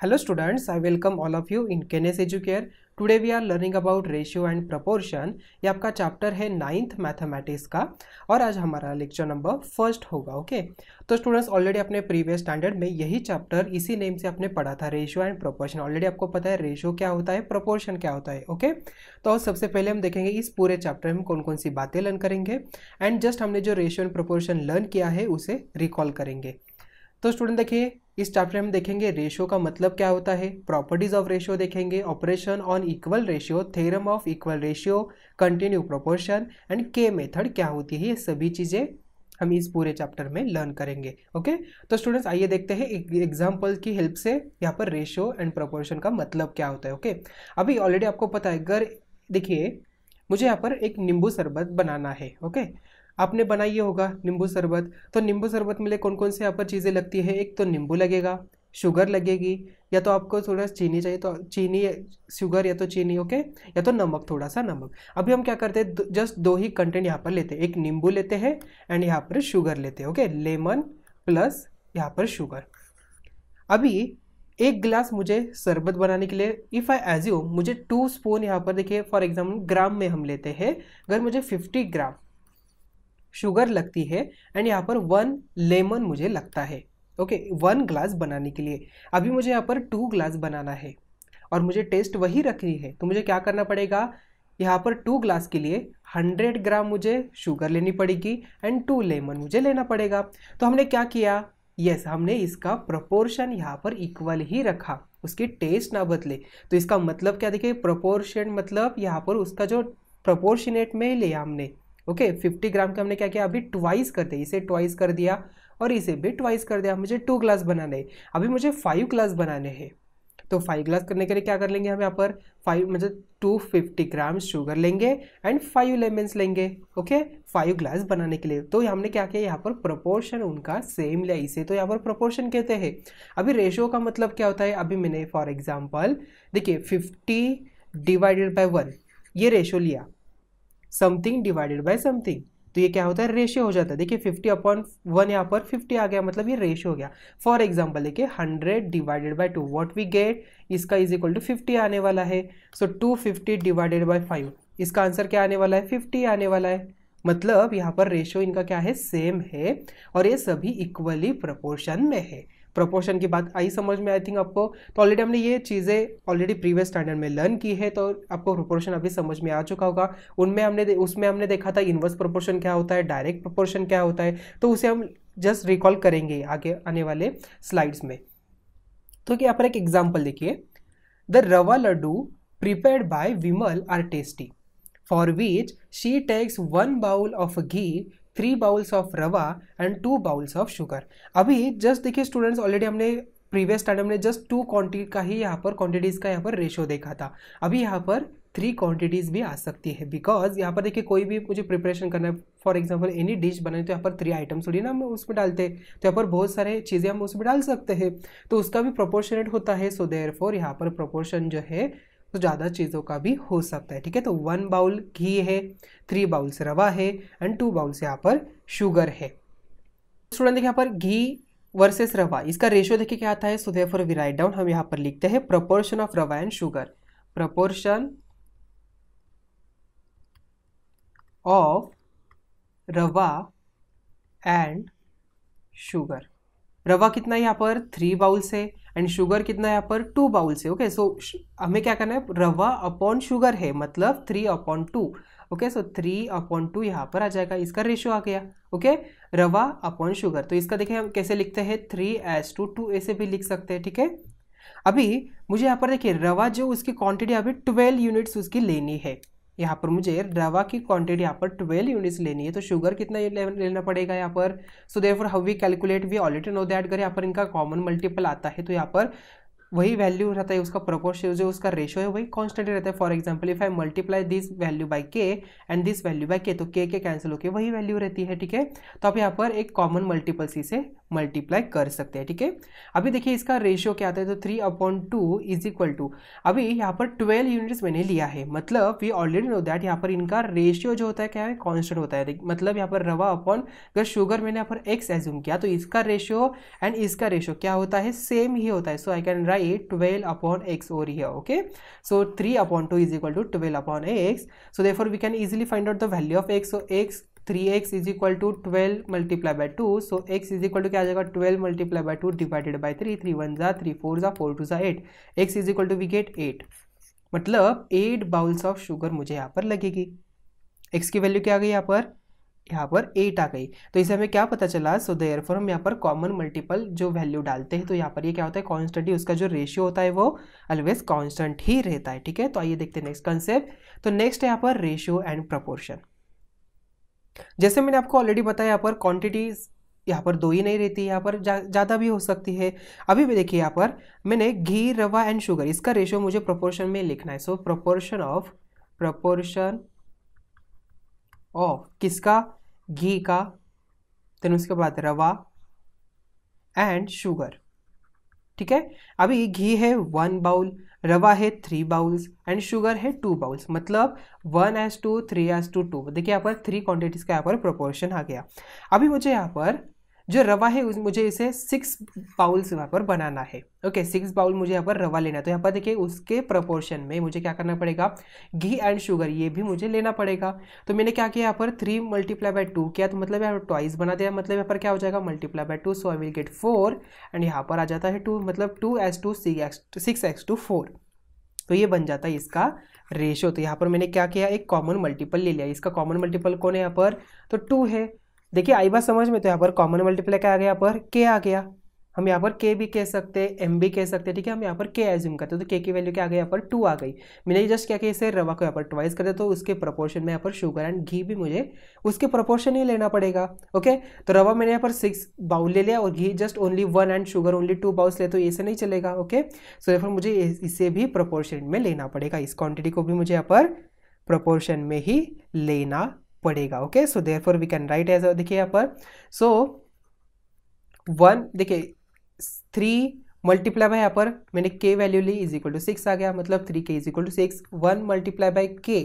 Hello students, I welcome all of you in Kenes Educare. Today we are learning about ratio and proportion ये आपका chapter है ninth mathematics का और आज हमारा लेक्चर नंबर फर्स्ट होगा ओके okay? तो स्टूडेंट्स ऑलरेडी अपने प्रीवियस स्टैंडर्ड में यही चैप्टर इसी नेम से आपने पढ़ा था रेशियो एंड प्रपोर्शन ऑलरेडी आपको पता है रेशियो क्या होता है प्रपोर्शन क्या होता है ओके okay? तो सबसे पहले हम देखेंगे इस पूरे चैप्टर में कौन कौन सी बातें लर्न करेंगे एंड जस्ट हमने जो रेशियो एंड प्रपोर्शन लर्न किया है उसे रिकॉल करेंगे तो स्टूडेंट देखिए इस चैप्टर में देखेंगे रेशियो का मतलब क्या होता है प्रॉपर्टीज ऑफ रेशियो देखेंगे operation on equal ratio theorem of equal ratio continue proportion and K method क्या होती है ये सभी चीज़ें हम इस पूरे चैप्टर में लर्न करेंगे ओके तो स्टूडेंट्स आइए देखते हैं एग्जाम्पल की हेल्प से यहाँ पर रेशियो एंड प्रोपोर्शन का मतलब क्या होता है ओके अभी ऑलरेडी आपको पता है अगर देखिए मुझे यहाँ पर एक नींबू शरबत बनाना है ओके आपने बनाइए होगा नींबू शरबत तो नींबू शरबत में कौन कौन से यहाँ पर चीज़ें लगती है एक तो नींबू लगेगा शुगर लगेगी या तो आपको थोड़ा सा चीनी चाहिए तो चीनी शुगर या तो चीनी ओके या तो नमक थोड़ा सा नमक अभी हम क्या करते हैं जस्ट दो ही कंटेंट यहाँ पर लेते हैं एक नींबू लेते हैं एंड यहाँ पर शुगर लेते हैं ओके लेमन प्लस यहाँ पर शुगर अभी एक गिलास मुझे शरबत बनाने के लिए इफ़ आई एज यू मुझे टू स्पून यहाँ पर देखिए फॉर एग्जाम्पल ग्राम में हम लेते हैं अगर मुझे फिफ्टी ग्राम शुगर लगती है एंड यहाँ पर वन लेमन मुझे लगता है ओके वन ग्लास बनाने के लिए अभी मुझे यहाँ पर टू ग्लास बनाना है और मुझे टेस्ट वही रखनी है तो मुझे क्या करना पड़ेगा यहाँ पर टू ग्लास के लिए हंड्रेड ग्राम मुझे शुगर लेनी पड़ेगी एंड टू लेमन मुझे लेना पड़ेगा तो हमने क्या किया यस yes, हमने इसका प्रपोर्शन यहाँ पर इक्वल ही रखा उसकी टेस्ट ना बदले तो इसका मतलब क्या देखिए प्रपोर्शन मतलब यहाँ पर उसका जो प्रपोर्शनेट में लिया हमने ओके फिफ्टी ग्राम का हमने क्या किया अभी ट्वाइस कर दिया इसे ट्वाइस कर दिया और इसे भी ट्वाइस कर दिया मुझे टू ग्लास बनाने अभी मुझे फाइव ग्लास बनाने हैं तो फाइव ग्लास करने के लिए क्या कर लेंगे हम यहाँ पर फाइव मतलब टू फिफ्टी ग्राम शुगर लेंगे एंड फाइव लेमन्स लेंगे ओके फाइव ग्लास बनाने के लिए तो हमने क्या किया यहाँ पर प्रोपोर्शन उनका सेम लिया इसे तो यहाँ पर प्रोपोर्शन कहते हैं अभी रेशो का मतलब क्या होता है अभी मैंने फॉर एग्जाम्पल देखिए फिफ्टी डिवाइडेड बाई वन ये रेशो लिया समथिंग डिवाइडेड बाय समथिंग तो ये क्या होता है रेशियो हो जाता है देखिए 50 अपॉन वन यहाँ पर 50 आ गया मतलब ये रेशियो हो गया फॉर एग्जाम्पल देखिए 100 divided by two what we get इसका इज इक्वल टू 50 आने वाला है so so, 250 divided by five इसका आंसर क्या आने वाला है 50 आने वाला है मतलब यहाँ पर रेशियो इनका क्या है सेम है और ये सभी इक्वली प्रपोर्शन में है प्रोपोर्शन की बात आई समझ में आई थिंक आपको तो ऑलरेडी हमने ये चीज़ें ऑलरेडी प्रीवियस स्टैंडर्ड में लर्न की है तो आपको प्रोपोर्शन अभी समझ में आ चुका होगा उनमें हमने उसमें हमने देखा था इन्वर्स प्रोपोर्शन क्या होता है डायरेक्ट प्रोपोर्शन क्या होता है तो उसे हम जस्ट रिकॉल करेंगे आगे आने वाले स्लाइड्स में तो कि आप एक एग्जाम्पल देखिए the rava laddoo prepared by Vimal are tasty for which she takes one bowl of ghee three bowls of rava and two bowls of sugar अभी जस्ट देखिए स्टूडेंट्स ऑलरेडी हमने प्रीवियस स्टैंडर्ड में जस्ट टू क्वांटिटी का ही यहाँ पर क्वांटिटीज़ का यहाँ पर रेशो देखा था अभी यहाँ पर थ्री क्वांटिटीज़ भी आ सकती है बिकॉज यहाँ पर देखिए कोई भी मुझे प्रिपरेशन करना है फॉर एग्जाम्पल एनी डिश बनाए तो यहाँ पर थ्री आइटम्स थोड़ी ना हम उसमें डालते हैं तो यहाँ पर बहुत सारे चीज़ें हम उसमें डाल सकते हैं तो उसका भी प्रोपोर्शनेट होता है सो देयर फॉर यहाँ पर प्रोपोर्शन जो है तो ज़्यादा चीज़ों का भी हो सकता है ठीक है तो वन बाउल घी है थ्री बाउल्स रवा है एंड टू बाउल्स यहाँ पर शुगर है स्टूडेंट देखिए यहाँ पर घी वर्सेस रवा इसका रेशियो देखिए क्या आता है so therefore we write down हम यहाँ पर लिखते हैं proportion of rava and sugar proportion of rava and sugar rava कितना यहाँ पर थ्री बाउल्स है एंड शुगर कितना है यहाँ पर टू बाउल्स है ओके सो हमें क्या करना है रवा अपॉन शुगर है मतलब three upon two okay so three upon two यहाँ पर आ जाएगा इसका रेशियो आ गया ओके okay? रवा अपॉन शुगर तो इसका देखिए हम कैसे लिखते हैं थ्री एस टू टू ऐसे भी लिख सकते हैं ठीक है अभी मुझे यहाँ पर देखिए रवा जो उसकी क्वांटिटी अभी ट्वेल्व यूनिट्स उसकी लेनी है यहाँ पर मुझे रवा की क्वांटिटी यहाँ पर 12 यूनिट्स लेनी है तो शुगर कितना लेना पड़ेगा यहाँ पर so therefore how we calculate we already know that अगर यहाँ पर इनका कॉमन मल्टीपल आता है तो यहाँ पर वही वैल्यू हम्म। रहता है उसका प्रोपोर्शन जो उसका रेशो है वही कॉन्स्टेंट रहता है for example if I multiply this value by K and this value by K तो के के कैंसिल होकर वही वैल्यू रहती है ठीक है तो आप यहाँ पर एक कॉमन मल्टीपल सी से मल्टीप्लाई कर सकते हैं ठीक है अभी देखिए इसका रेशियो क्या आता है तो three upon two is equal to अभी यहाँ पर ट्वेल्व यूनिट्स मैंने लिया है मतलब वी ऑलरेडी नो दैट यहाँ पर इनका रेशियो जो होता है क्या है कॉन्स्टेंट होता है मतलब यहाँ पर रवा अपॉन अगर शुगर मैंने यहाँ पर एक्स एज्यूम किया तो इसका रेशियो एंड इसका रेशियो क्या होता है सेम ही होता है so I can write write 12 upon x over here okay so 3 upon 2 is equal to 12 upon x so therefore we can easily find out the value of x x x 3x is equal to twelve multiply by two so x is equal to क्या आ जाएगा twelve multiply by two divided by three three one जा three four जा four two जा eight x is equal to we get eight मतलब eight bowls of sugar मुझे यहाँ पर लगेगी x की वैल्यू क्या आ गई यहाँ पर यहाँ पर एट आ गई तो इसे हमें क्या पता चला सो देयर फॉर हम यहाँ पर कॉमन मल्टीपल जो वैल्यू डालते हैं तो यहाँ पर ये यह क्या होता है कॉन्स्टेंट ही उसका जो रेशियो होता है वो ऑलवेज कॉन्स्टेंट ही रहता है ठीक है तो आइए देखते हैं नेक्स्ट कंसेप्ट तो नेक्स्ट है यहाँ पर रेशियो एंड प्रपोर्शन जैसे मैंने आपको ऑलरेडी बताया यहाँ पर क्वान्टिटीज यहाँ पर दो ही नहीं रहती है यहाँ पर ज़्यादा जा, भी हो सकती है अभी भी देखिए यहाँ पर मैंने घी रवा एंड शुगर इसका रेशियो मुझे प्रपोर्शन में लिखना है so proportion of proportion of किसका घी का देन उसके बाद रवा एंड शुगर ठीक है अभी घी है वन बाउल रवा है थ्री बाउल्स एंड शुगर है टू बाउल्स मतलब one is to three is to two देखिए यहाँ पर थ्री क्वांटिटीज़ का यहाँ पर प्रोपोर्शन आ गया अभी मुझे यहाँ पर जो रवा है उस मुझे इसे सिक्स बाउल्स यहाँ पर बनाना है ओके सिक्स बाउल मुझे यहाँ पर रवा लेना है तो यहाँ पर देखिए उसके प्रपोर्शन में मुझे क्या करना पड़ेगा घी एंड शुगर ये भी मुझे लेना पड़ेगा तो मैंने क्या किया यहाँ पर थ्री मल्टीप्लाई बाय टू किया तो मतलब यहाँ ट्वाइस बना दिया मतलब यहाँ पर क्या हो जाएगा multiply by two so I will get four and यहाँ पर आ जाता है टू मतलब two is to six is to four तो ये बन जाता है इसका रेशो तो यहाँ पर मैंने क्या किया एक कॉमन मल्टीपल ले लिया इसका कॉमन मल्टीपल कौन है यहाँ पर तो टू है देखिए आई बात समझ में तो यहाँ पर कॉमन मल्टीप्लाई क्या आ गया यहाँ पर के आ गया हम यहाँ पर के भी कह सकते हैं एम भी कह सकते हैं ठीक है हम यहाँ पर के एज्यूम करते हैं तो के की वैल्यू क्या आ गई यहाँ पर टू आ गई मैंने जस्ट क्या किया इसे रवा को यहाँ पर ट्वाइस कर दिया तो उसके प्रपोर्शन में यहाँ पर शुगर एंड घी भी मुझे उसके प्रपोर्शन ही लेना पड़ेगा ओके तो रवा मैंने यहाँ पर सिक्स बाउल ले लिया और घी just only one and sugar only two bowls ले तो ऐसे नहीं चलेगा ओके सो यहाँ पर मुझे इसे भी प्रपोर्शन में लेना पड़ेगा इस क्वान्टिटी को भी मुझे यहाँ पर प्रपोर्शन में ही लेना पड़ेगा okay so therefore we can write as देखिए यहाँ पर सो वन देखिए थ्री मल्टीप्लाई बाय यहाँ पर मैंने के वैल्यू ली इज इक्वल टू सिक्स आ गया मतलब three K is equal to six one multiply by के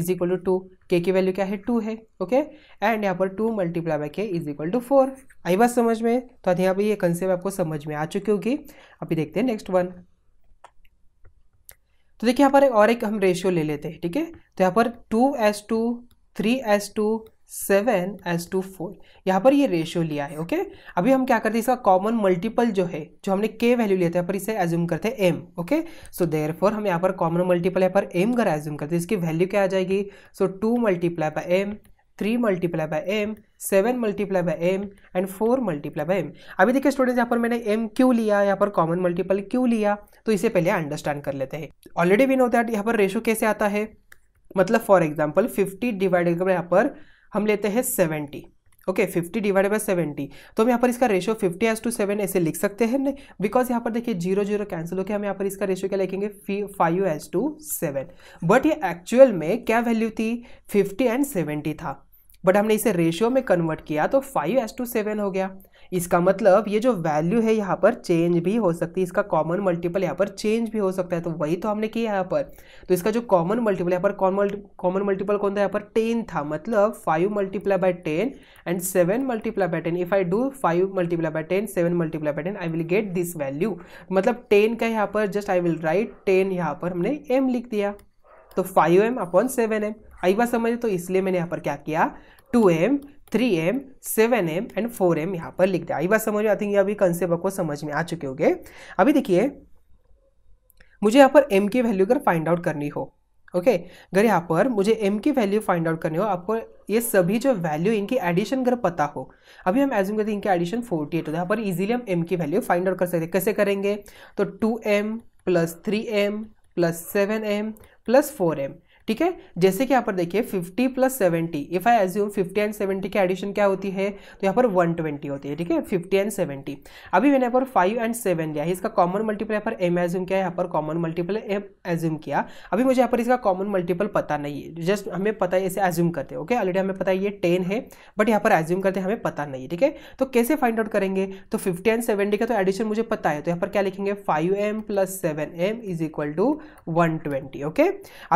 is equal to two K की वैल्यू क्या है टू है ओके एंड यहाँ पर टू मल्टीप्लाई बाय के इज इक्वल टू फोर आई बात समझ में तो अभी यहाँ पर ये कंसेप्ट आपको समझ में आ चुकी होगी अभी देखते हैं नेक्स्ट वन तो देखिए यहाँ पर और एक हम रेशियो ले लेते हैं ठीक है तो यहाँ पर two is to three is to seven is to four यहाँ पर ये रेशियो लिया है ओके अभी हम क्या करते हैं इसका कॉमन मल्टीपल जो है जो हमने के वैल्यू लिया था पर इसे एज्यूम करते हैं m okay so therefore हम यहाँ पर कॉमन मल्टीपल है पर एम कर एज्यूम करते हैं इसकी वैल्यू क्या आ जाएगी so two multiply by m three multiply by m seven multiply by m and four multiply by m अभी देखिए स्टूडेंट्स यहाँ पर मैंने एम क्यों लिया यहाँ पर कॉमन मल्टीपल क्यों लिया तो इसे पहले अंडरस्टैंड कर लेते हैं ऑलरेडी वी नो दैट यहाँ पर रेशो कैसे आता है मतलब फॉर एग्जाम्पल फिफ्टी डिवाइडेड यहाँ पर हम लेते हैं seventy okay fifty divided by seventy तो हम यहाँ पर इसका ratio fifty is to seven ऐसे लिख सकते हैं नहीं बिकॉज यहाँ पर देखिए जीरो जीरो कैंसिल होकर हम यहाँ पर इसका रेशियो क्या लिखेंगे five is to seven but ये एक्चुअल में क्या वैल्यू थी फिफ्टी एंड सेवेंटी था बट हमने इसे रेशियो में कन्वर्ट किया तो फाइव एस टू सेवन हो गया इसका मतलब ये जो वैल्यू है यहाँ पर चेंज भी हो सकती है इसका कॉमन मल्टीपल यहाँ पर चेंज भी हो सकता है तो वही तो हमने किया यहाँ पर तो इसका जो कॉमन मल्टीपल यहाँ पर कॉमन मल्टीपल कौन था यहाँ पर टेन था मतलब five multiply by ten and seven multiply by ten if I do five multiply by ten seven multiply by ten I will get this value मतलब टेन का यहाँ पर just I will write ten यहाँ पर हमने m लिख दिया तो five m upon seven m आई बात समझे तो इसलिए मैंने यहाँ पर क्या किया two m three m seven m and four M यहाँ पर लिख दिया ये बात समझ में आती है अभी कंसेप्ट आपको समझ में आ चुके होंगे अभी देखिए मुझे यहाँ पर एम की वैल्यू अगर फाइंड आउट करनी हो ओके अगर यहाँ पर मुझे एम की वैल्यू फाइंड आउट करनी हो आपको ये सभी जो वैल्यू इनकी एडिशन अगर पता हो अभी हम एज्यूम करते हैं इनकी एडिशन 48 एट होता है यहाँ पर इजीली हम एम की वैल्यू फाइंड आउट कर सकते हैं कैसे करेंगे तो 2m m plus three m plus seven m plus four m ठीक है जैसे कि यहाँ पर देखिए 50 plus seventy if I assume 50 and 70 की एडिशन क्या होती है तो यहाँ पर 120 होती है ठीक है 50 एंड 70 अभी मैंने यहाँ पर 5 एंड 7 लिया इसका कॉमन मल्टीपल यहाँ पर एम एज्यूम किया यहाँ पर कॉमन मल्टीपल एम एज्यूम किया अभी मुझे यहाँ पर इसका कॉमन मल्टीपल पता नहीं है जस्ट हमें पता है इसे एज्यूम करते हैं ओके ऑलरेडी हमें पता है ये टेन है बट यहाँ पर एज्यूम करते हमें पता नहीं है ठीक है तो कैसे फाइंड आउट करेंगे तो फिफ्टी एंड सेवेंटी का तो एडिशन मुझे पता है तो यहाँ पर क्या लिखेंगे five m plus seven m is equal to one twenty okay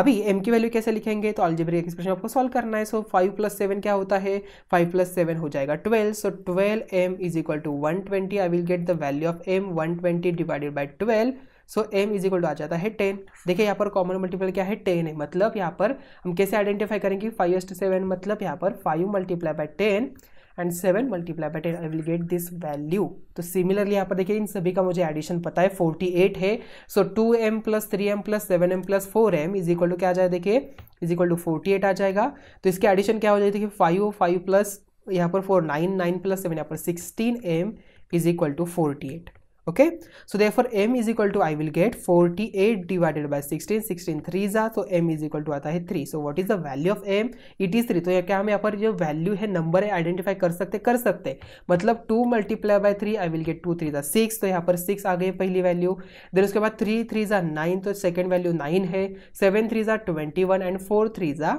अभी एम की वैल्यू कैसे लिखेंगे तो अल्जेब्रिक एक्सप्रेशन आपको सॉल्व करना है सो फाइव प्लस सेवन क्या होता है फाइव प्लस सेवन हो जाएगा twelve so twelve m is equal to one twenty I will get the value of m one twenty divided by twelve so m is equal to आ जाता है ten देखिए यहाँ पर कॉमन मल्टीप्लाई क्या है टेन है मतलब यहाँ पर हम कैसे आइडेंटिफाई करेंगे फाइव एस्ट सेवन मतलब यहाँ पर five multiply by ten and seven multiply by ten I will get this value तो सिमिलरली यहाँ पर देखिए इन सभी का मुझे एडिशन पता है फोर्टी एट है so two m plus three m plus seven m plus four m is equal to क्या आ जाए देखिए is equal to forty eight आ जाएगा तो इसके एडिशन क्या हो जाए देखिए फाइव फाइव प्लस यहाँ पर four nine nine plus seven यहाँ पर sixteen m is equal to forty eight okay so therefore m is equal to i will get 48 divided by 16 16 three जा तो m is equal to आता है 3 so what is the value of m it is 3 तो ये क्या हम यहाँ पर जो value है number है identify कर सकते कर सकते मतलब 2 multiply by 3 I will get 2 three जा 6 तो यहाँ पर 6 आ गई पहली value देन उसके बाद 3 थ्री जा 9 तो second value 9 है 7 थ्री जा 21 and 4 थ्री जा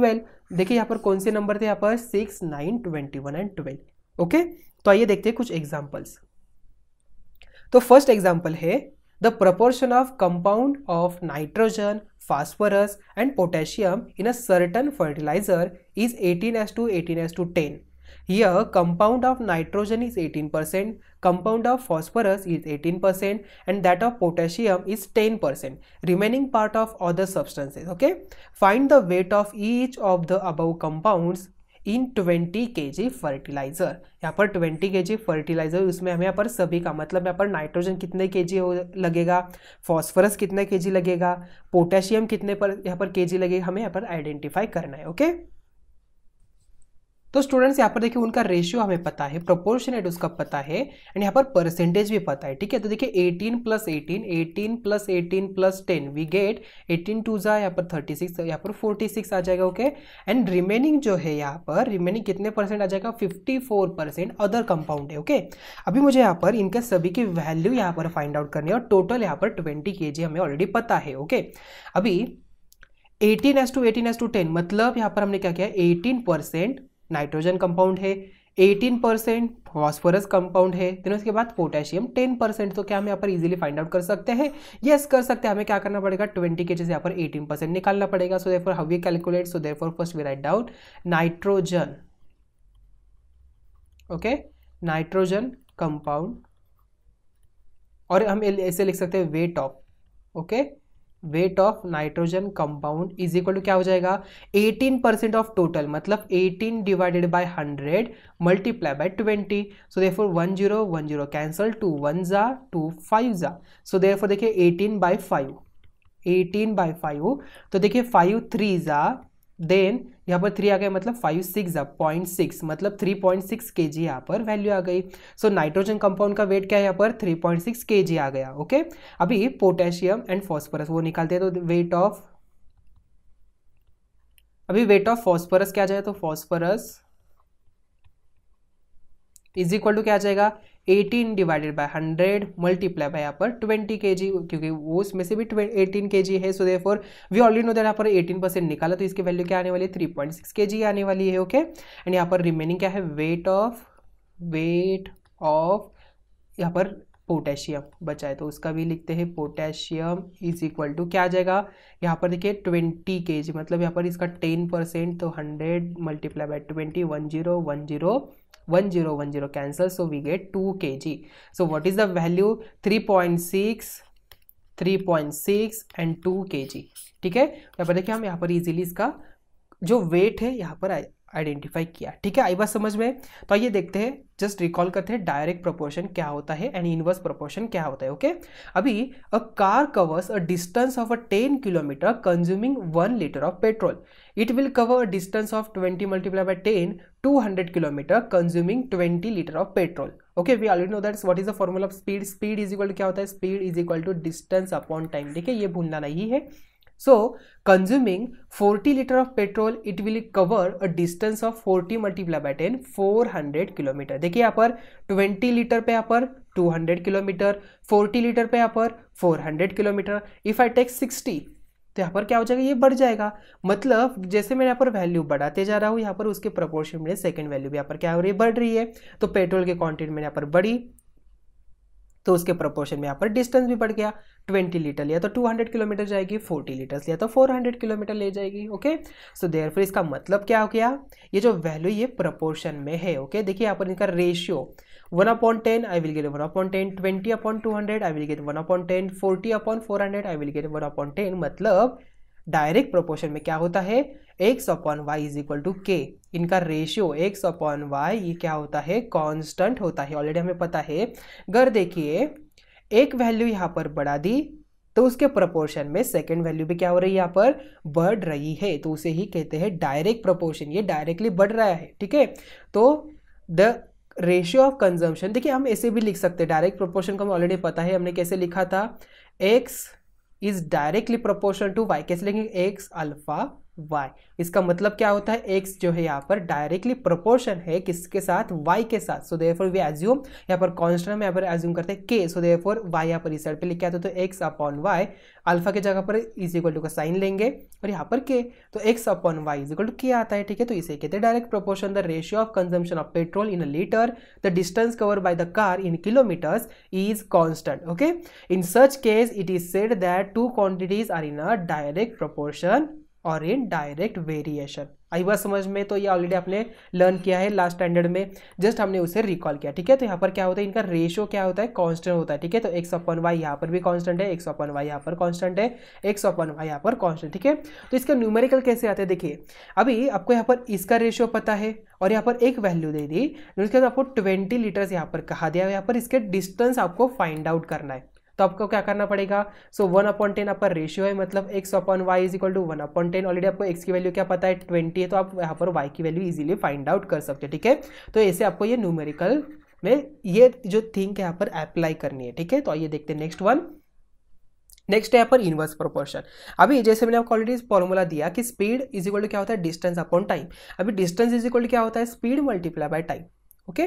12 देखिए यहाँ पर कौन से नंबर थे यहाँ पर 6 9 21 एंड 12 ओके okay? तो आइए देखते हैं कुछ examples So first example example the proportion of compound of nitrogen, phosphorus and potassium in a certain fertilizer is 18 as to 18 as to 10. Here compound of nitrogen is 18%, compound of phosphorus is 18% and that of potassium is 10%, remaining part of other substances, okay? Find the weight of each of the above compounds in twenty k g fertiliser यहाँ पर twenty k g fertiliser उसमें हमें यहाँ पर सभी का मतलब यहाँ पर नाइट्रोजन कितने के जी लगेगा फॉस्फरस कितने के जी लगेगा पोटेशियम कितने पर यहाँ पर के जी लगेगा हमें यहाँ पर आइडेंटिफाई करना है ओके okay? तो स्टूडेंट्स यहाँ पर देखिए उनका रेशियो हमें पता है प्रोपोर्शनेट उसका पता है एंड यहाँ पर परसेंटेज भी पता है ठीक है तो देखिए 18 plus 18 18 plus 18 plus 10 we get 18 two जा यहाँ पर 36 तो यहाँ पर 46 आ जाएगा ओके एंड रिमेनिंग जो है यहाँ पर रिमेनिंग कितने परसेंट आ जाएगा 54 परसेंट अदर कंपाउंड है ओके अभी मुझे यहाँ पर इनके सभी की वैल्यू यहाँ पर फाइंड आउट करनी है और टोटल यहाँ पर ट्वेंटी के हमें ऑलरेडी पता है ओके अभी eighteen is to eighteen is to ten मतलब यहाँ पर हमने क्या किया एटीन परसेंट नाइट्रोजन कंपाउंड है 18 परसेंट फॉस्फोरस कंपाउंड है देन उसके बाद पोटेशियम 10 परसेंट तो क्या हम यहाँ पर इजीली फाइंड आउट कर सकते हैं यस yes, कर सकते हैं हमें क्या करना पड़ेगा 20 के जैसे यहाँ पर 18 परसेंट निकालना पड़ेगा so there how we calculate so there first we write down nitrogen okay nitrogen compound और हम ऐसे लिख सकते हैं weight of okay okay? Weight of nitrogen compound is equal to क्या हो जाएगा 18 परसेंट ऑफ टोटल मतलब 18 divided by 100 multiply by 20 so there four one zero one zero cancel two one जा टू फाइव जा सो देर फोर देखिए 18 bye five eighteen by five तो देखिए five three जा देन यहाँ पर थ्री आ गया मतलब फाइव सिक्स पॉइंट सिक्स मतलब three point six k g यहाँ पर वैल्यू आ गई सो नाइट्रोजन कंपाउंड का वेट क्या है यहाँ पर three point six k g आ गया ओके okay? अभी पोटेशियम एंड फॉस्फोरस वो निकालते हैं तो वेट ऑफ अभी वेट ऑफ फॉस्फोरस क्या जाए तो फॉस्फोरस इज इक्वल टू क्या जाएगा eighteen divided by hundred multiply by यहाँ पर ट्वेंटी के क्योंकि वो उसमें से भी एटीन के है so therefore we already know that यहाँ पर एटीन परसेंट निकाला तो इसकी वैल्यू क्या आने वाली है थ्री पॉइंट आने वाली है ओके एंड यहाँ पर रिमेनिंग क्या है वेट ऑफ वेट ऑफ यहाँ पर पोटेशियम बचा है तो उसका भी लिखते हैं पोटेशियम इज इक्वल टू क्या आ जाएगा यहाँ पर देखिए ट्वेंटी के जी मतलब यहाँ पर इसका टेन परसेंट तो hundred multiply by twenty one zero one zero one zero one zero cancel so we get two k g so what is the value three point six three point six and two k g ठीक है यहाँ पर देखिए हम यहाँ पर easily इसका जो वेट है यहाँ पर आ, आइडेंटिफाई किया ठीक है आई बात समझ में तो आइए देखते हैं जस्ट रिकॉल करते हैं डायरेक्ट प्रोपोर्शन क्या होता है एंड इनवर्स प्रोपोर्शन क्या होता है ओके okay? अभी a car covers a distance of a ten kilometre consuming one litre of petrol it will cover a distance of twenty multiply by ten two hundred kilometre consuming twenty litre of petrol okay we already know that what is the formula of speed speed is equal क्या होता है speed is equal to distance upon time ठीक है ये भूलना नहीं है So consuming 40 liter of petrol it will cover a distance of 40 multiplied by 10 400 kilometre देखिए यहाँ पर 20 लीटर पे यहाँ पर 200 किलोमीटर 40 लीटर पे यहाँ पर 400 किलोमीटर इफ आई टेक 60 तो यहाँ पर क्या हो जाएगा ये बढ़ जाएगा मतलब जैसे मैं यहाँ पर वैल्यू बढ़ाते जा रहा हूँ यहाँ पर उसके प्रपोर्शन में सेकेंड वैल्यू भी यहाँ पर क्या हो रही है बढ़ रही है तो पेट्रोल के क्वान्टिटी में यहाँ पर बढ़ी तो उसके प्रपोर्शन में यहाँ पर डिस्टेंस भी बढ़ गया ट्वेंटी लीटर लिया तो टू हंड्रेड किलोमीटर जाएगी फोर्टी लीटर लिया तो फोर हंड्रेड किलोमीटर ले जाएगी ओके सो देयर फिर इसका मतलब क्या हो गया ये जो वैल्यू ये प्रपोर्शन में है ओके देखिए यहाँ पर इनका ratio one upon ten I will get one upon ten twenty upon two hundred I will get one upon ten forty upon four hundred I will get one upon ten मतलब direct proportion में क्या होता है x upon y is equal to k इनका ratio x upon Y ये क्या होता है कॉन्स्टेंट होता है ऑलरेडी हमें पता है अगर देखिए एक वैल्यू यहाँ पर बढ़ा दी तो उसके प्रपोर्शन में सेकेंड वैल्यू भी क्या हो रही है यहाँ पर बढ़ रही है तो उसे ही कहते हैं डायरेक्ट प्रोपोर्शन ये डायरेक्टली बढ़ रहा है ठीक है तो द रेशियो ऑफ कंजम्पशन देखिए हम ऐसे भी लिख सकते हैं डायरेक्ट प्रपोर्शन को हमें ऑलरेडी पता है हमने कैसे लिखा था x is directly proportion to y कैसे लिखेंगे एक्स अल्फा y इसका मतलब क्या होता है x जो है यहाँ पर डायरेक्टली प्रोपोर्शन है किसके साथ y के साथ सो देयरफॉर वी एज्यूम यहाँ पर कॉन्स्टेंट में यहाँ पर एज्यूम करते हैं k सो देयरफॉर y यहाँ पर इस साइड पे लिख के आते तो, तो x अपॉन y अल्फा के जगह पर इज इक्वल टू का साइन लेंगे और यहाँ पर k तो x upon y is equal to k आता है ठीक है तो इसे कहते हैं direct proportion the ratio of consumption of petrol in a litre the distance cover by the car in kilometres is constant okay in such case it is said that two quantities are in a direct proportion और in direct variation आई बात समझ में तो ये already आपने learn किया है last standard में जस्ट हमने उसे रिकॉल किया ठीक है तो यहाँ पर क्या होता है इनका रेशियो क्या होता है कांस्टेंट होता है ठीक है तो एक्स अपन वाई यहाँ पर भी कांस्टेंट है एक्स अपन वाई यहाँ पर कांस्टेंट है एक्स अपन वाई यहाँ पर कांस्टेंट ठीक है तो इसका न्यूमेरिकल कैसे आते हैं देखिए अभी आपको यहाँ पर इसका रेशियो पता है और यहाँ पर एक वैल्यू दे दी उसके बाद आपको ट्वेंटी लीटर्स यहाँ पर कहा दिया यहाँ पर इसके डिस्टेंस आपको फाइंड आउट करना है तो आपको क्या करना पड़ेगा सो वन अपॉन टेन आपका रेशियो है मतलब x upon y is equal to one upon ten already आपको एक्स की वैल्यू क्या पता है ट्वेंटी है तो आप यहाँ पर वाई की वैल्यू इजीली फाइंड आउट कर सकते हो ठीक है तो ऐसे आपको ये न्यूमेरिकल में ये जो थिंक यहाँ पर अप्लाई करनी है ठीक है तो आइए देखते हैं नेक्स्ट वन नेक्स्ट है यहाँ पर इनवर्स प्रोपोर्शन अभी जैसे मैंने आपको ऑलरेडी फॉर्मूला दिया कि स्पीड इज इक्वल टू क्या होता है डिस्टेंस अपॉन टाइम अभी डिस्टेंस इज इक्वल टू क्या होता है speed multiply by time okay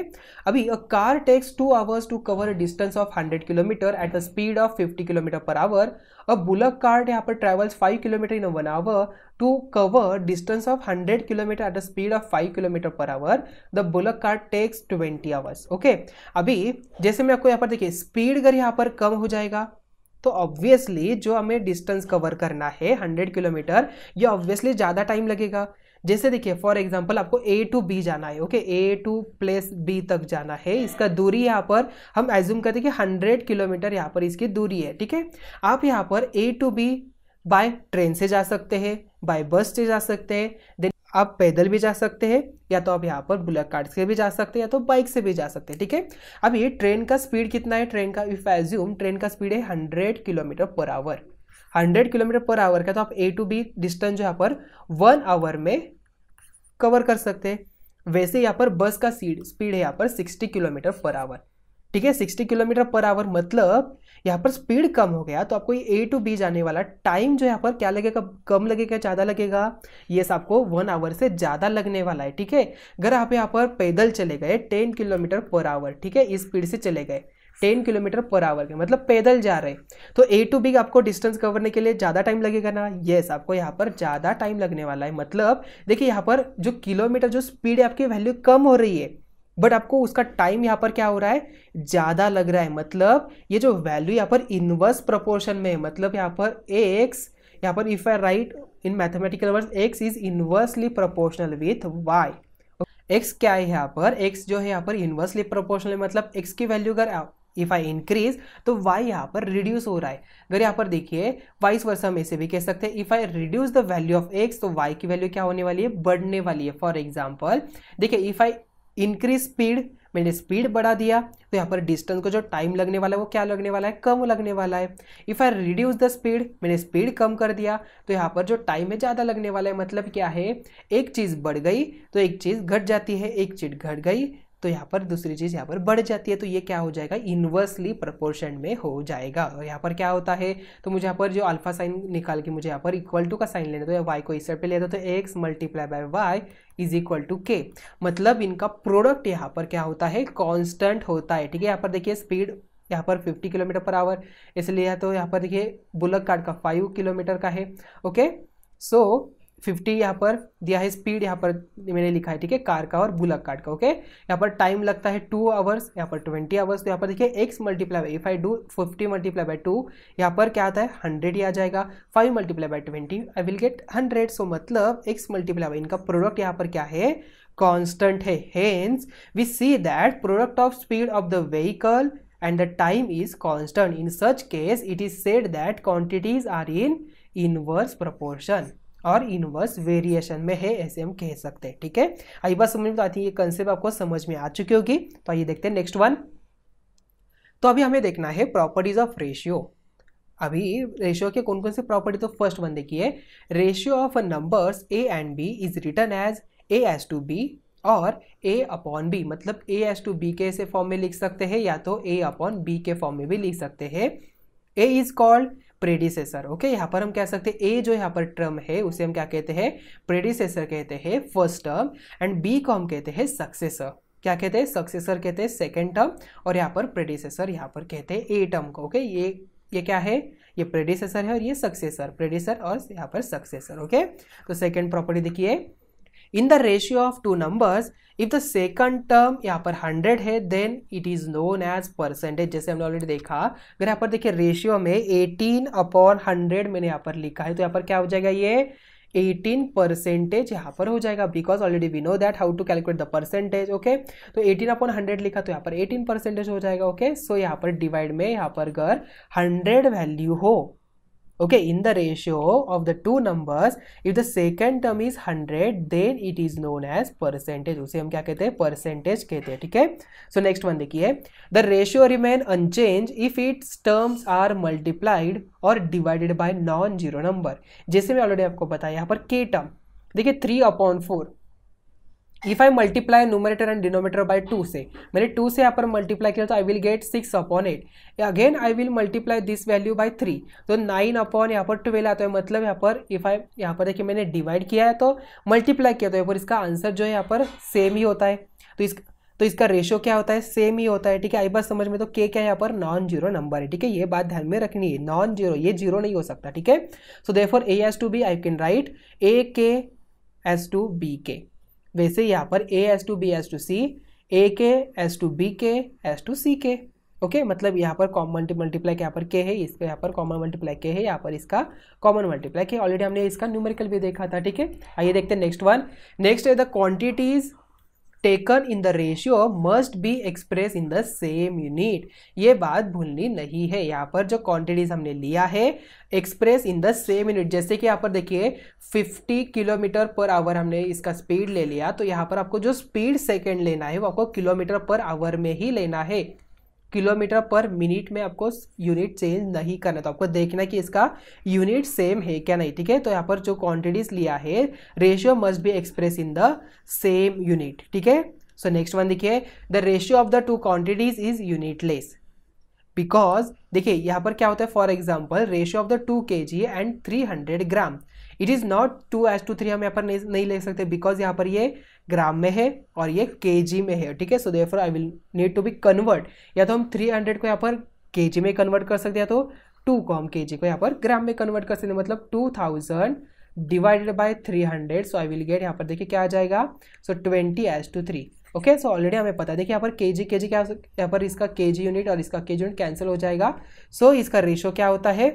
अभी a car takes two hours to cover a distance of hundred kilometre at the speed of fifty kilometre per hour a bullock cart यहाँ पर travels five kilometre in one hour to cover distance of hundred kilometre at the speed of five kilometre per hour the bullock cart takes twenty hours okay अभी जैसे मैं आपको यहाँ पर देखिए speed अगर यहाँ पर कम हो जाएगा तो ऑब्वियसली जो हमें डिस्टेंस कवर करना है हंड्रेड किलोमीटर ये ऑब्वियसली ज़्यादा टाइम लगेगा जैसे देखिए फॉर एग्जाम्पल आपको ए टू बी जाना है okay A to place B तक जाना है इसका दूरी यहाँ पर हम एज्यूम करते कि हंड्रेड किलोमीटर यहाँ पर इसकी दूरी है ठीक है आप यहाँ पर A to B by train से जा सकते हैं बाय बस से जा सकते हैं देन आप पैदल भी जा सकते हैं या तो आप यहाँ पर बुलेट कार्ड से भी जा सकते हैं या तो बाइक से भी जा सकते हैं ठीक है अब ये ट्रेन का स्पीड कितना है ट्रेन का इफ एज्यूम ट्रेन का स्पीड है hundred kilometre per hour hundred kilometre per hour का तो आप ए टू बी डिस्टेंस जो यहाँ पर वन आवर में कवर कर सकते हैं वैसे यहाँ पर बस का सीड स्पीड है यहाँ पर सिक्सटी किलोमीटर पर आवर ठीक है सिक्सटी किलोमीटर पर आवर मतलब यहाँ पर स्पीड कम हो गया तो आपको ये ए टू बी जाने वाला टाइम जो यहाँ पर क्या लगेगा कम लगेगा ज़्यादा लगेगा ये सब आपको वन आवर से ज़्यादा लगने वाला है ठीक है अगर आप यहाँ पर पैदल चले गए टेन किलोमीटर पर आवर ठीक है इस स्पीड से चले गए टेन किलोमीटर पर आवर के मतलब पैदल जा रहे तो ए टू बी आपको डिस्टेंस कवर करने के लिए ज़्यादा टाइम लगेगा ना येस आपको यहाँ पर ज़्यादा टाइम लगने वाला है मतलब देखिए यहाँ पर जो किलोमीटर जो स्पीड है आपकी वैल्यू कम हो रही है बट आपको उसका टाइम यहाँ पर क्या हो रहा है ज़्यादा लग रहा है मतलब ये जो वैल्यू यहाँ पर इनवर्स प्रपोर्शन में है मतलब यहाँ पर एक्स यहाँ पर if I write in mathematical word x is inversely proportional with y x क्या है यहाँ पर एक्स जो है यहाँ पर इनवर्सली प्रपोर्शनल मतलब एक्स की वैल्यू अगर इफ आई इंक्रीज तो वाई यहाँ पर रिड्यूस हो रहा है अगर यहाँ पर देखिए वाइस वर्षा हम ऐसे भी कह सकते हैं if I reduce the value of x तो वाई की वैल्यू क्या होने वाली है बढ़ने वाली है फॉर एग्जाम्पल देखिए इफ आई इंक्रीज स्पीड मैंने स्पीड बढ़ा दिया तो यहाँ पर डिस्टेंस को जो टाइम लगने वाला है वो क्या लगने वाला है कम लगने वाला है if I reduce the speed मैंने स्पीड कम कर दिया तो यहाँ पर जो टाइम है ज़्यादा लगने वाला है मतलब क्या है एक चीज़ बढ़ गई तो एक चीज़ घट जाती है एक चीज़ घट गई तो यहाँ पर दूसरी चीज़ यहाँ पर बढ़ जाती है तो ये क्या हो जाएगा इन्वर्सली प्रपोर्शन में हो जाएगा और यहाँ पर क्या होता है तो मुझे यहाँ पर जो अल्फा साइन निकाल के मुझे यहाँ पर इक्वल टू का साइन लेना तो वाई को इस साइड पर लेता तो x multiply by y is equal to k मतलब इनका प्रोडक्ट यहाँ पर क्या होता है कॉन्स्टेंट होता है ठीक है यहाँ पर देखिए स्पीड यहाँ पर 50 किलोमीटर पर आवर इसलिए तो यहाँ पर देखिए बुलक कार्ड का 5 किलोमीटर का है ओके सो so, फिफ्टी यहाँ पर दिया है स्पीड यहाँ पर मैंने लिखा है ठीक है कार का और बुलक कार्ड का ओके यहाँ पर टाइम लगता है टू आवर्स यहाँ पर ट्वेंटी आवर्स तो यहाँ पर देखिए x multiply by if I do fifty multiply by two यहाँ पर क्या आता है हंड्रेड ही आ जाएगा five multiply by twenty I will get hundred so मतलब एक्स मल्टीप्लाई बाई इनका प्रोडक्ट यहाँ पर क्या है कॉन्स्टेंट है hence we see that product of speed of the vehicle and the time is constant in such case it is said that quantities are in inverse proportion और inverse variation में है ऐसे हम कह सकते हैं ठीक है आई बात समझ में तो आती है ये कंसेप्ट आपको समझ में आ चुकी होगी तो आइए देखते हैं नेक्स्ट वन तो अभी हमें देखना है प्रॉपर्टीज ऑफ रेशियो अभी रेशियो के कौन कौन से प्रॉपर्टी तो फर्स्ट वन देखिए ratio of numbers a and b is written as a is to b और ए अपॉन बी मतलब ए एस टू बी के ऐसे फॉर्म में लिख सकते हैं या तो ए अपॉन बी के फॉर्म में भी लिख सकते हैं a is called predecessor okay यहाँ पर हम कह सकते हैं ए जो यहाँ पर टर्म है उसे हम क्या कहते हैं प्रेडिसेसर कहते हैं फर्स्ट टर्म एंड बी को हम कहते हैं सक्सेसर क्या कहते हैं सक्सेसर कहते हैं सेकेंड टर्म और यहाँ पर प्रेडिसेसर यहाँ पर कहते हैं ए टर्म को ओके ये ये क्या है ये प्रेडिसेसर है और ये सक्सेसर प्रेडिसर और यहाँ पर सक्सेसर ओके तो सेकेंड प्रॉपर्टी देखिए in the ratio of two numbers if the second term यहाँ पर 100 है then it is known as percentage जैसे हमने ऑलरेडी देखा अगर यहाँ पर देखिए रेशियो में 18 अपॉन 100 मैंने यहाँ पर लिखा है तो यहाँ पर क्या हो जाएगा ये 18 परसेंटेज यहाँ पर हो जाएगा because already we know that how to calculate the percentage okay तो 18 अपॉन 100 लिखा तो यहाँ पर 18 परसेंटेज हो जाएगा ओके सो यहाँ पर डिवाइड में यहाँ पर अगर 100 वैल्यू हो okay in the ratio of the two numbers if the second term is 100 then it is known as percentage use hum kya kehte hai percentage kehte hai theek hai so next one dekhiye the ratio remain unchanged if its terms are multiplied or divided by non zero number jaise main already aapko bataya yahan par k term dekhiye 3 upon if I multiply numerator and denominator by two से मैंने two से यहाँ पर multiply किया तो I will get six upon eight again I will multiply this value by three तो nine upon यहाँ पर ट्वेल्व आता है मतलब यहाँ पर इफ आई यहाँ पर देखिए मैंने डिवाइड किया है तो मल्टीप्लाई किया तो यहाँ पर इसका आंसर जो है यहाँ पर सेम ही होता है तो इस तो इसका रेशो क्या होता है सेम ही होता है ठीक है आई बात समझ में तो के क्या है यहाँ पर नॉन जीरो नंबर है ठीक है ये बात ध्यान में रखनी है नॉन जीरो ये जीरो नहीं हो सकता ठीक है so therefore a is to b I can write a k is to b k वैसे यहाँ पर a is to b is to c a k is to b k is to c k okay मतलब यहाँ पर common multiply यहाँ पर के है इसका यहाँ पर कॉमन मल्टीप्लाई के है यहाँ पर इसका कॉमन मल्टीप्लाई के ऑलरेडी हमने इसका न्यूमेरिकल भी देखा था ठीक है आइए देखते हैं नेक्स्ट वन नेक्स्ट है the quantities taken in the ratio must be express in the same unit ये बात भूलनी नहीं है यहाँ पर जो क्वांटिटीज हमने लिया है express in the same unit जैसे कि यहाँ पर देखिए 50 किलोमीटर पर आवर हमने इसका स्पीड ले लिया तो यहाँ पर आपको जो स्पीड सेकेंड लेना है वो आपको किलोमीटर पर आवर में ही लेना है किलोमीटर पर मिनट में आपको यूनिट चेंज नहीं करना तो आपको देखना कि इसका यूनिट सेम है क्या नहीं ठीक है तो यहाँ पर जो क्वांटिटीज लिया है ratio must be express in the same unit ठीक है सो नेक्स्ट वन देखिए the ratio of the two quantities is unitless because देखिए यहाँ पर क्या होता है for example ratio of the two k g and three hundred gram it is not two is to three हम यहाँ पर नहीं, नहीं ले सकते बिकॉज यहाँ पर ये ग्राम में है और ये के में है ठीक है so there I will need to be convert या तो हम थ्री हंड्रेड को यहाँ पर के में कन्वर्ट कर सकते हैं तो टू को हम के को यहाँ पर ग्राम में कन्वर्ट कर सकते हैं मतलब two thousand divided by three hundred so I will get यहाँ पर देखिए क्या आ जाएगा so twenty is to three okay so already हमें पता है देखिए यहाँ पर के जी के जी क्या यहाँ पर इसका के जी यूनिट और इसका के जी यूनिट कैंसिल हो जाएगा सो so, इसका रेशियो क्या होता है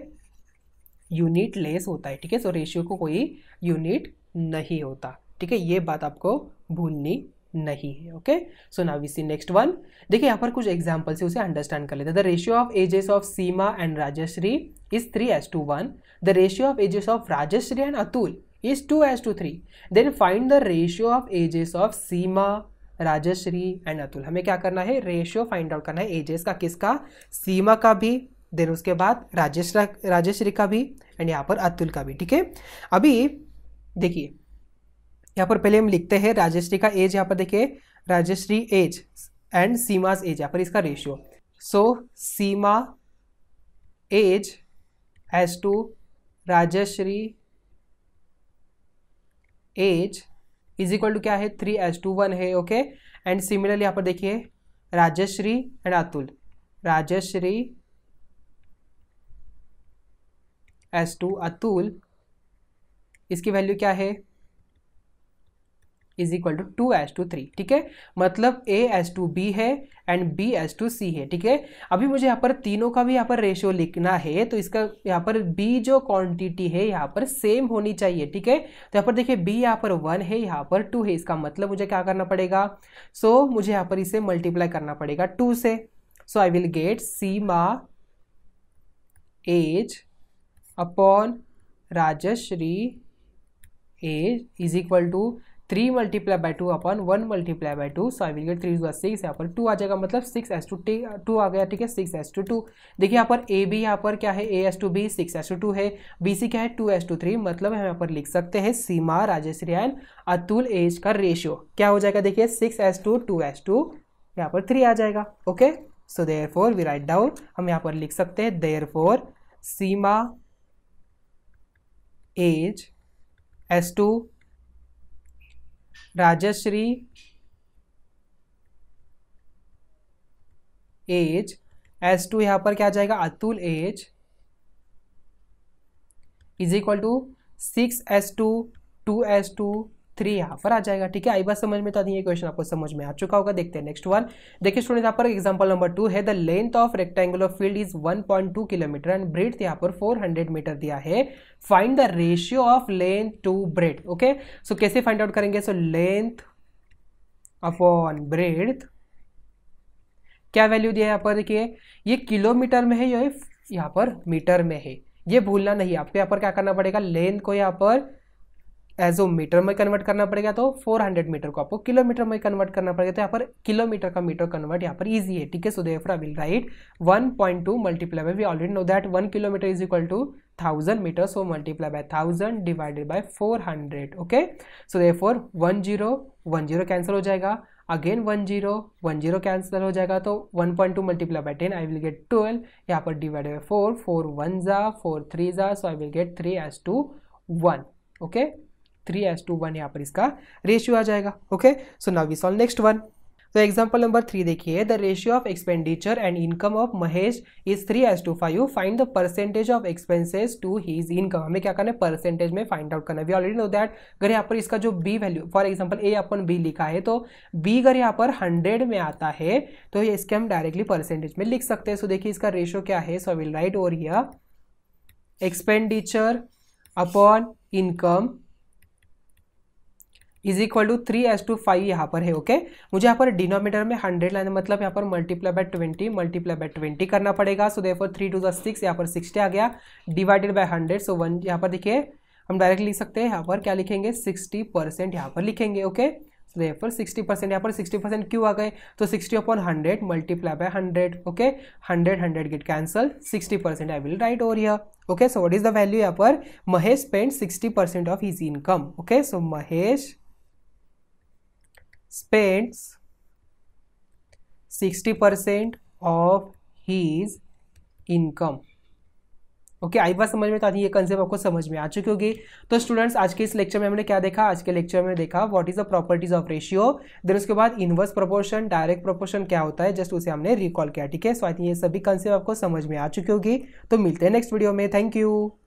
यूनिट लेस होता है ठीक है सो रेशियो को कोई यूनिट नहीं होता ठीक है ये बात आपको भूलनी नहीं है okay so now we see next one देखिए यहाँ पर कुछ एग्जाम्पल से उसे अंडरस्टैंड कर लेते हैं the ratio of ages of Seema and Rajshree is three is to one the ratio of ages of Rajshree and Atul is two is to three then find the ratio of ages of Seema Rajshree and Atul हमें क्या करना है ratio find out करना है edges का किसका सीमा का भी देन उसके बाद राजेश राजेश्री का भी एंड यहाँ पर अतुल का भी ठीक है अभी देखिए यहाँ पर पहले हम लिखते हैं राजश्री का एज यहाँ पर देखिए Rajshree age and Seema's age यहाँ पर इसका ratio so Seema age is to Rajshree age is equal to क्या है थ्री एज टू वन है ओके एंड सिमिलर यहाँ पर देखिए Rajshree and Atul Rajshree is to Atul इसकी वैल्यू क्या है is equal to two is to three ठीक है मतलब ए एस टू बी है and b is to c है ठीक है अभी मुझे यहाँ पर तीनों का भी यहाँ पर रेशियो लिखना है तो इसका यहाँ पर बी जो क्वांटिटी है यहाँ पर सेम होनी चाहिए ठीक है तो यहाँ पर देखिए बी यहाँ पर वन है यहाँ पर टू है इसका मतलब मुझे क्या करना पड़ेगा सो so, मुझे यहाँ पर इसे मल्टीप्लाई करना पड़ेगा टू से so I will get Seema age upon Rajshree age is equal to three multiply by two upon one multiply by two so I will get three जो सिक्स यहाँ पर टू आ जाएगा मतलब सिक्स एस टू टी टू आ गया ठीक है सिक्स एस टू टू देखिए यहाँ पर ए बी यहाँ पर क्या है a is to b six is to two है बी सी क्या है टू एस टू थ्री मतलब हम यहाँ पर लिख सकते हैं सीमा राजेश्री एंड अतुल एज का रेशियो क्या हो जाएगा देखिए six is to two is to यहाँ पर थ्री आ जाएगा okay so therefore we write down हम यहाँ पर लिख सकते हैं therefore Seema age is to Rajshree age is to यहां पर क्या आ जाएगा Atul age is equal to six is to two is to three यहाँ पर आ जाएगा ठीक है आई बात समझ में तो आती है क्वेश्चन आपको समझ में आ चुका होगा देखते हैं नेक्स्ट वन देखिए स्टूडेंट यहाँ पर एग्जांपल नंबर टू है the length of rectangular field is 1.2 kilometre and breadth यहाँ पर 400 मीटर दिया है find the ratio of length to breadth okay so कैसे फाइंड आउट करेंगे सो लेंथ अपॉन ब्रेथ क्या वैल्यू दिया है यहाँ पर देखिए ये किलोमीटर में है ये यहाँ पर मीटर में है ये भूलना नहीं आपको यहाँ पर क्या करना पड़ेगा लेंथ को यहाँ पर एजो मीटर में कन्वर्ट करना पड़ेगा तो 400 मीटर को आपको किलोमीटर में कन्वर्ट करना पड़ेगा तो यहाँ पर किलोमीटर का मीटर कन्वर्ट यहाँ पर इजी है ठीक है so therefore I will write 1.2 point two multiply by we already know that one kilometre is equal to thousand metre so multiply by thousand divided by four hundred okay so four one zero one zero cancel हो जाएगा again one zero one zero cancel हो जाएगा तो one point two multiply by ten I will get twelve यहाँ पर divide by four four one जा four three जा so I will get three is to one okay three is to one यहाँ पर इसका रेशियो आ जाएगा okay so now we solve next one तो एग्जाम्पल नंबर थ्री देखिए the ratio of expenditure and income of Mahesh is three is to five find the percentage of expenses to his income हमें क्या करना है percentage में find out करना है we already know that अगर यहाँ पर इसका जो b value for example a upon b लिखा है तो बी अगर यहाँ पर हंड्रेड में आता है तो ये इसके हम डायरेक्टली परसेंटेज में लिख सकते हैं सो देखिए इसका रेशियो क्या है so will write over here expenditure upon income is equal to three is to five यहाँ पर है ओके okay? मुझे यहाँ पर डिनोमीटर में हंड्रेड लाइन मतलब यहाँ पर multiply by twenty multiply by twenty करना पड़ेगा सो देर थ्री टू दिक्स यहाँ पर सिक्सटी आ गया divided by hundred so one यहाँ पर देखिए हम डायरेक्ट लिख सकते हैं यहाँ पर क्या लिखेंगे सिक्सटी परसेंट यहाँ पर लिखेंगे okay so therefore sixty percent यहाँ पर सिक्सटी परसेंट क्यों आ गए तो sixty upon hundred multiply by hundred okay hundred hundred get cancel sixty percent I will write over here okay so what is the value यहाँ पर Mahesh spent sixty percent of his income okay so Mahesh spends 60% of his income okay okay, आई बात समझ में तो आती है ये कंसेप्ट आपको समझ में आ चुकी होगी तो स्टूडेंट्स आज के इस लेक्चर में हमने क्या देखा आज के लेक्चर में देखा what is the properties of ratio then उसके बाद इनवर्स प्रोपोर्शन डायरेक्ट प्रोपोर्शन क्या होता है जस्ट उसे हमने रिकॉल किया ठीक है सो आई थिंक ये सभी कंसेप्ट आपको समझ में आ चुकी होगी तो मिलते हैं नेक्स्ट वीडियो में थैंक यू